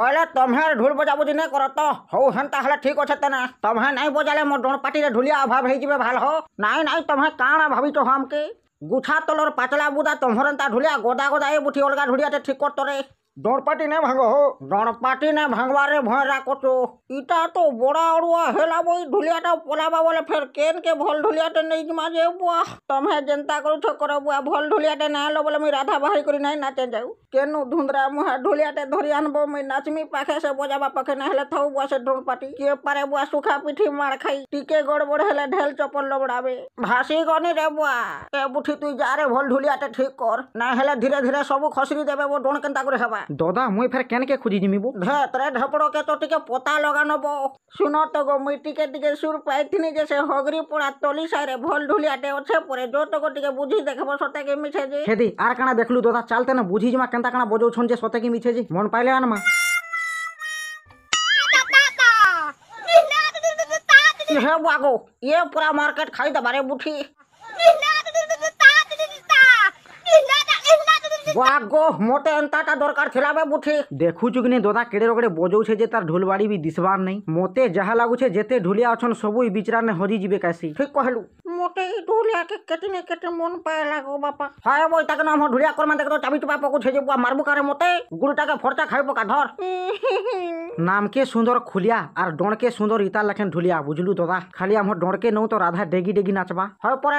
কইলে তমহে ঢোল বজাব দিনে কর তো হো হেনতা হলে ঠিক আছে তেনে তমহে নাই বজালে মোর ডোন পাটিরে ঢুলিয়া অভাব হয়ে যাবে ভাল হো নাই নাই তমহে কাণ ভাবি তো হামকে গুঠা তলর পাতলা বুদা তমহরন তা ঢুলিয়া গদা গদা এ বুঠি অলগা ঢুলিয়াতে ঠিক করতরে দরপাটি না ভাঙ হো দরপাটি নে ভাঙবারে ভয় রাখতো ইটা তো বড়া অড়ুয়া হেলা বই ঢুলিয়াটা পলাবা বলে ফের কেন কে ভল ঢুলিয়াটে নেই যা যে বুয়া তমে যেন্তা করুছ কর বুয়া ভল ঢুলিয়াটে না হলো বলে মুই রাধা বাহারি করি নাই নাচে যাও কেন ধুন্দরা মুহা ঢুলিয়াটে ধরি আনব মুই নাচমি পাখে সে বজাবা পাখে না হলে থাও বসে সে কে পারে বুয়া সুখা পিঠি মার খাই টিকে গড়বড় হলে ঢেল চপল লবড়াবে ভাসি গনি রে বুয়া এ বুঠি তুই যা রে ভল ঢুলিয়াটে ঠিক কর না হলে ধীরে ধীরে সব খসরি দেবে ও ডোন কেনতা করে হবা দাদা মুই ফের কেনকে খুঁজি জিমিব ধরে কে তো টিকে পোতা লগানব শুন তো গো মুই টিকে টিকে সুর পাইথিনি যে সে হগরি পোড়া তলি সাইরে ভল ঢুলিয়াটে অছে পরে যো তো গো টিকে বুঝি দেখব সতে কি মিছে জি হেদি আর কানা দেখলু দাদা চালতে না বুঝি জিমা কেনতা কানা বজৌছন যে সতে কি মিছে জি মন পাইলে আনমা हे बागो ये पूरा मार्केट खाई दबा रे बुठी বাগো মোটে এন্তাটা দরকার ছিলাবে বুঠি দেখুছু কিনে দদা কেড়ে রকড়ে বজৌছে যে তার ঢোলবাড়ি বি দিশবার নাই মতে যাহা লাগুছে যেতে ঢুলিয়া অছন সবুই বিচরানে হজি জিবে কাশি ঠিক কহেলু মোটে এই ঢুলিয়াকে কেটে নে কেটে মন পায় লাগো বাপা হয় বই তাকে না আমার ঢুলিয়া করমা দেখো চাবি চুপা পকুছে যে বুয়া মারবু কারে মোটে গুড়টাকে ফরচা খাইব কা ধর নামকে সুন্দর খুলিয়া আর ডণকে সুন্দর ইতার লাখেন ঢুলিয়া বুঝলু দাদা খালি আমার ডণকে নৌ তো রাধা ডেগি ডেগি নাচবা হয় পরে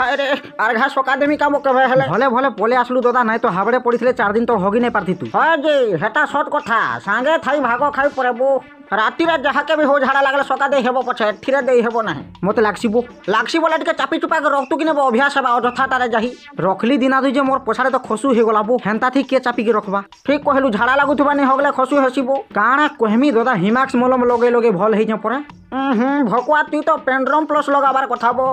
আরে আর ঘা সকাদেমি কাম কবে হলে ভলে ভলে পলে আসলু দাদা নাই তো হাবড়ে পড়িছিলে চার দিন তো হগি নাই পারতি তু হ্যাঁ জি হেটা সট কথা সাঙ্গে থাই ভাগ খাই পড়বো রাতিরে যাহাকে বি হো ঝাড়া লাগলে সকা দেই হেব পছে ঠিরে দেই হেব না মতে লাগসি বো লাগসি বলে টিকে চাপি চুপা করে রক্তু কিনে অভ্যাস হবা অযথা তারে যাহি রখলি দিনা দুই যে মোর পছাড়ে তো খসু হয়ে গলা বো হেন্তা থি কে চাপি কি রখবা ঠিক কহিলু ঝাড়া লাগুথবা নি হগলে খসু হসিবো কাণা কহমি দাদা হিমাক্স মলম লগে লগে ভল হই যা পরে ভকুৱা তুই তো পেন্ড্রম প্লাস লগাবার কথা বো